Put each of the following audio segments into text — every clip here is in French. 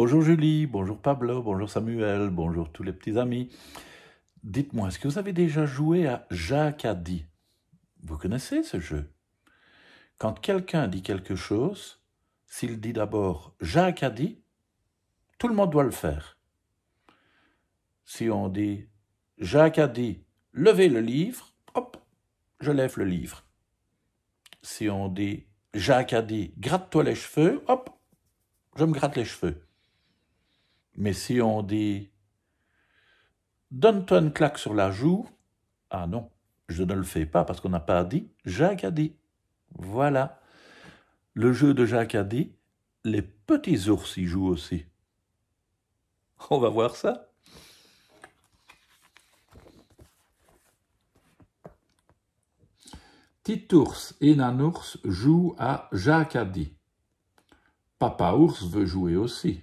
Bonjour Julie, bonjour Pablo, bonjour Samuel, bonjour tous les petits amis. Dites-moi, est-ce que vous avez déjà joué à Jacques a dit Vous connaissez ce jeu Quand quelqu'un dit quelque chose, s'il dit d'abord Jacques a dit, tout le monde doit le faire. Si on dit Jacques a dit levez le livre, hop, je lève le livre. Si on dit Jacques a dit gratte-toi les cheveux, hop, je me gratte les cheveux. Mais si on dit donne-toi claque sur la joue, ah non, je ne le fais pas parce qu'on n'a pas dit Jacques a dit. Voilà. Le jeu de Jacques a dit les petits ours y jouent aussi. On va voir ça. Petit ours et Nanours jouent à Jacques a dit. Papa ours veut jouer aussi.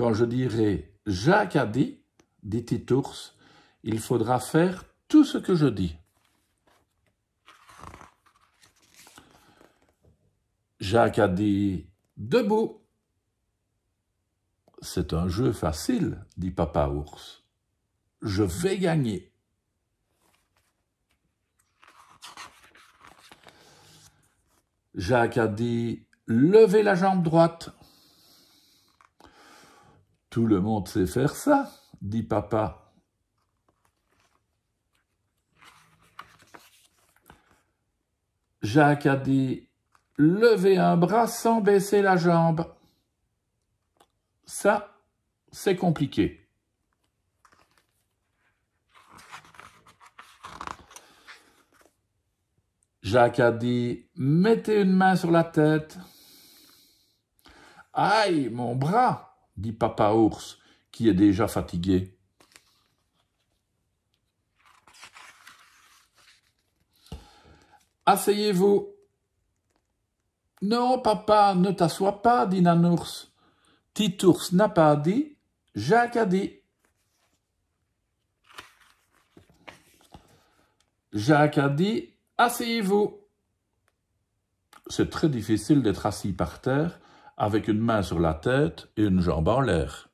Quand je dirai Jacques a dit, dit Titours, il faudra faire tout ce que je dis. Jacques a dit Debout. C'est un jeu facile, dit Papa Ours. Je vais gagner. Jacques a dit Levez la jambe droite. Tout le monde sait faire ça, dit papa. Jacques a dit Levez un bras sans baisser la jambe. Ça, c'est compliqué. Jacques a dit Mettez une main sur la tête. Aïe, mon bras dit Papa Ours, qui est déjà fatigué. Asseyez-vous. Non, papa, ne t'assois pas, dit Nanours. Titours n'a pas dit, Jacques a dit. Jacques a dit Asseyez-vous. C'est très difficile d'être assis par terre, avec une main sur la tête et une jambe en l'air.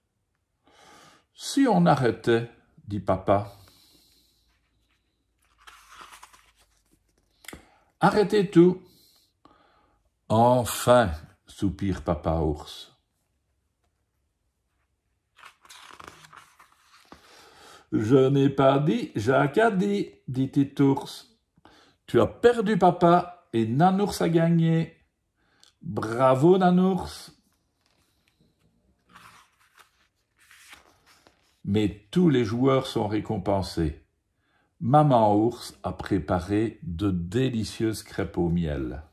Si on arrêtait, dit papa. Arrêtez tout. Enfin, soupire papa ours. Je n'ai pas dit, Jacques a dit, dit Titours. Tu as perdu papa et Nanours a gagné. Bravo nanours !» Mais tous les joueurs sont récompensés. Maman ours a préparé de délicieuses crêpes au miel.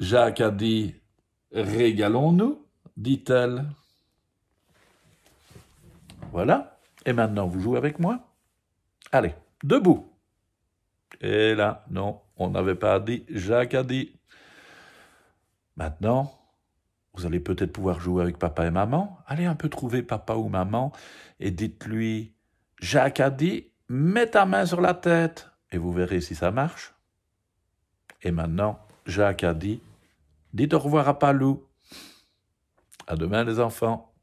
Jacques a dit Régalons-nous, dit-elle. Voilà. Et maintenant, vous jouez avec moi Allez, debout. Et là, non, on n'avait pas dit, Jacques a dit. Maintenant, vous allez peut-être pouvoir jouer avec papa et maman. Allez un peu trouver papa ou maman et dites-lui, Jacques a dit, mets ta main sur la tête et vous verrez si ça marche. Et maintenant, Jacques a dit, dites au revoir à Palou. À demain les enfants.